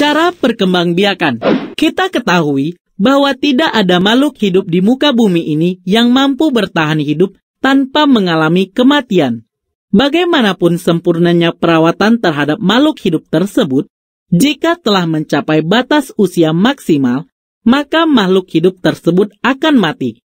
Cara perkembangbiakan. Kita ketahui bahwa tidak ada makhluk hidup di muka bumi ini yang mampu bertahan hidup tanpa mengalami kematian. Bagaimanapun sempurnanya perawatan terhadap makhluk hidup tersebut, jika telah mencapai batas usia maksimal, maka makhluk hidup tersebut akan mati.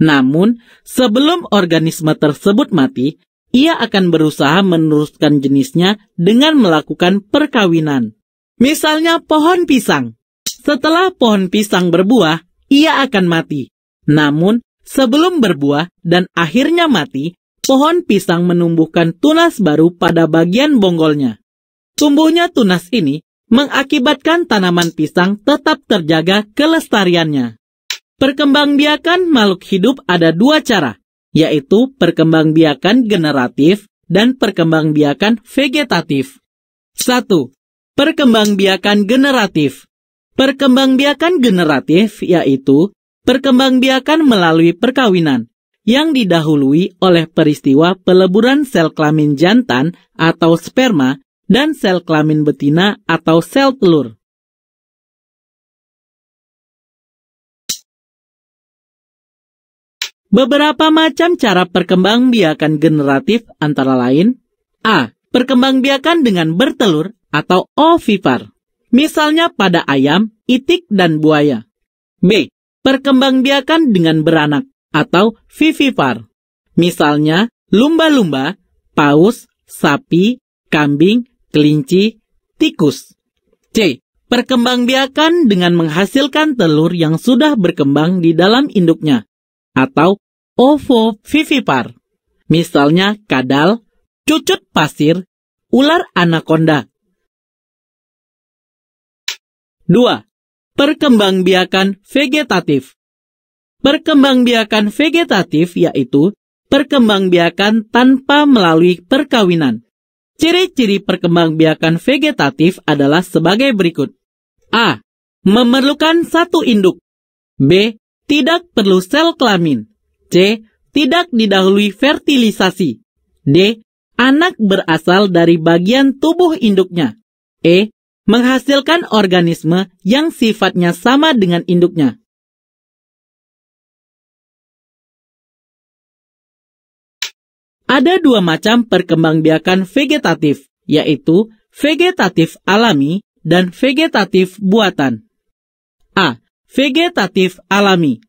Namun, sebelum organisme tersebut mati, ia akan berusaha meneruskan jenisnya dengan melakukan perkawinan. Misalnya pohon pisang. Setelah pohon pisang berbuah, ia akan mati. Namun, sebelum berbuah dan akhirnya mati, pohon pisang menumbuhkan tunas baru pada bagian bonggolnya. Tumbuhnya tunas ini mengakibatkan tanaman pisang tetap terjaga kelestariannya. Perkembangbiakan makhluk hidup ada dua cara, yaitu perkembangbiakan generatif dan perkembangbiakan vegetatif. Satu. Perkembangbiakan generatif. Perkembangbiakan generatif yaitu perkembangbiakan melalui perkawinan yang didahului oleh peristiwa peleburan sel kelamin jantan atau sperma dan sel kelamin betina atau sel telur. Beberapa macam cara perkembangbiakan generatif antara lain A. Perkembangbiakan dengan bertelur atau ovipar. Misalnya pada ayam, itik, dan buaya. B. Perkembangbiakan dengan beranak atau vivipar. Misalnya lumba-lumba, paus, sapi, kambing, kelinci, tikus. C. Perkembangbiakan dengan menghasilkan telur yang sudah berkembang di dalam induknya atau ovovivipar. Misalnya kadal, cucut pasir, ular anaconda, 2. Perkembangbiakan vegetatif Perkembangbiakan vegetatif yaitu perkembangbiakan tanpa melalui perkawinan. Ciri-ciri perkembangbiakan vegetatif adalah sebagai berikut. A. Memerlukan satu induk. B. Tidak perlu sel kelamin. C. Tidak didahului fertilisasi. D. Anak berasal dari bagian tubuh induknya. E menghasilkan organisme yang sifatnya sama dengan induknya. Ada dua macam perkembangbiakan vegetatif, yaitu vegetatif alami dan vegetatif buatan. A. Vegetatif alami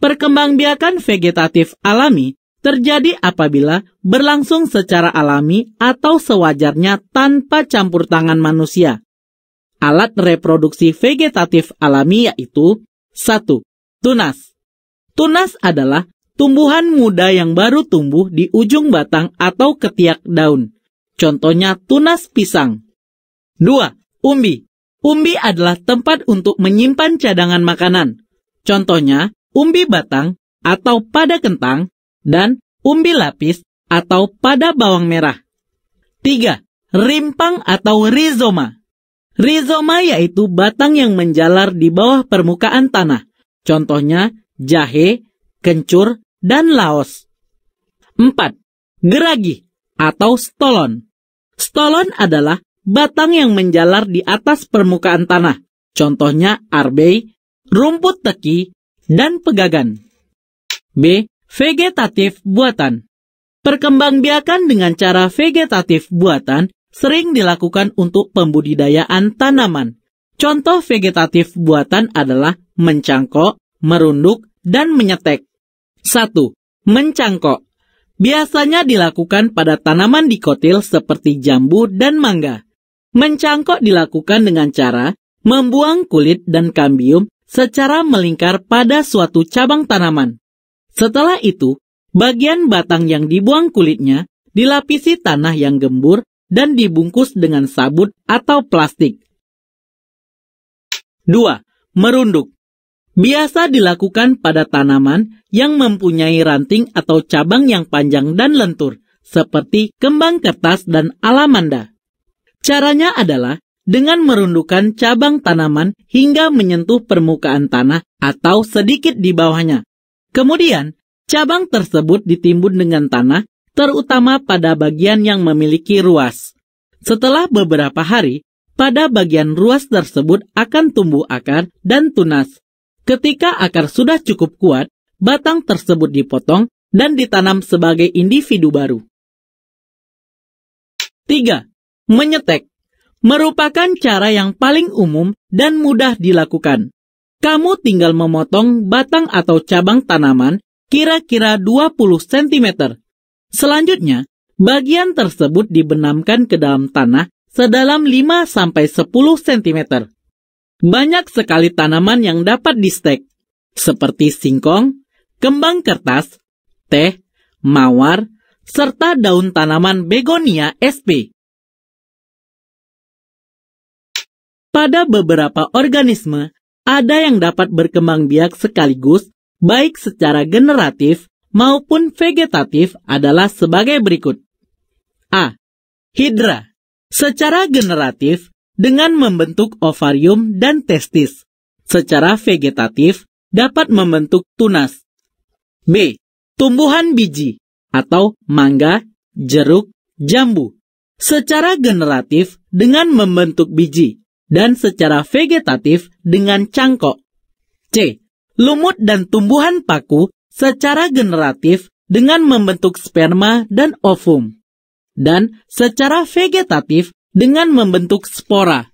Perkembangbiakan vegetatif alami terjadi apabila berlangsung secara alami atau sewajarnya tanpa campur tangan manusia. Alat reproduksi vegetatif alami yaitu 1. Tunas. Tunas adalah tumbuhan muda yang baru tumbuh di ujung batang atau ketiak daun. Contohnya tunas pisang. 2. Umbi. Umbi adalah tempat untuk menyimpan cadangan makanan. Contohnya, umbi batang atau pada kentang dan umbi lapis atau pada bawang merah. 3. Rimpang atau rizoma. Rizoma yaitu batang yang menjalar di bawah permukaan tanah. Contohnya jahe, kencur, dan laos. 4. Geragi atau stolon. Stolon adalah batang yang menjalar di atas permukaan tanah. Contohnya arbei, rumput teki, dan pegagan. B. Vegetatif buatan. Perkembangbiakan dengan cara vegetatif buatan sering dilakukan untuk pembudidayaan tanaman. Contoh vegetatif buatan adalah mencangkok, merunduk, dan menyetek. 1. Mencangkok biasanya dilakukan pada tanaman dikotil seperti jambu dan mangga. Mencangkok dilakukan dengan cara membuang kulit dan kambium secara melingkar pada suatu cabang tanaman. Setelah itu, bagian batang yang dibuang kulitnya dilapisi tanah yang gembur dan dibungkus dengan sabut atau plastik. 2. Merunduk Biasa dilakukan pada tanaman yang mempunyai ranting atau cabang yang panjang dan lentur, seperti kembang kertas dan alamanda. Caranya adalah dengan merundukkan cabang tanaman hingga menyentuh permukaan tanah atau sedikit di bawahnya. Kemudian, cabang tersebut ditimbun dengan tanah terutama pada bagian yang memiliki ruas. Setelah beberapa hari, pada bagian ruas tersebut akan tumbuh akar dan tunas. Ketika akar sudah cukup kuat, batang tersebut dipotong dan ditanam sebagai individu baru. 3. Menyetek merupakan cara yang paling umum dan mudah dilakukan. Kamu tinggal memotong batang atau cabang tanaman kira-kira 20 cm Selanjutnya, bagian tersebut dibenamkan ke dalam tanah sedalam 5 sampai 10 cm. Banyak sekali tanaman yang dapat distek, seperti singkong, kembang kertas, teh, mawar, serta daun tanaman begonia SP. Pada beberapa organisme, ada yang dapat berkembang biak sekaligus, baik secara generatif maupun vegetatif adalah sebagai berikut. A. Hidra secara generatif dengan membentuk ovarium dan testis. Secara vegetatif dapat membentuk tunas. B. Tumbuhan biji atau mangga, jeruk, jambu. Secara generatif dengan membentuk biji dan secara vegetatif dengan cangkok. C. Lumut dan tumbuhan paku secara generatif dengan membentuk sperma dan ovum, dan secara vegetatif dengan membentuk spora.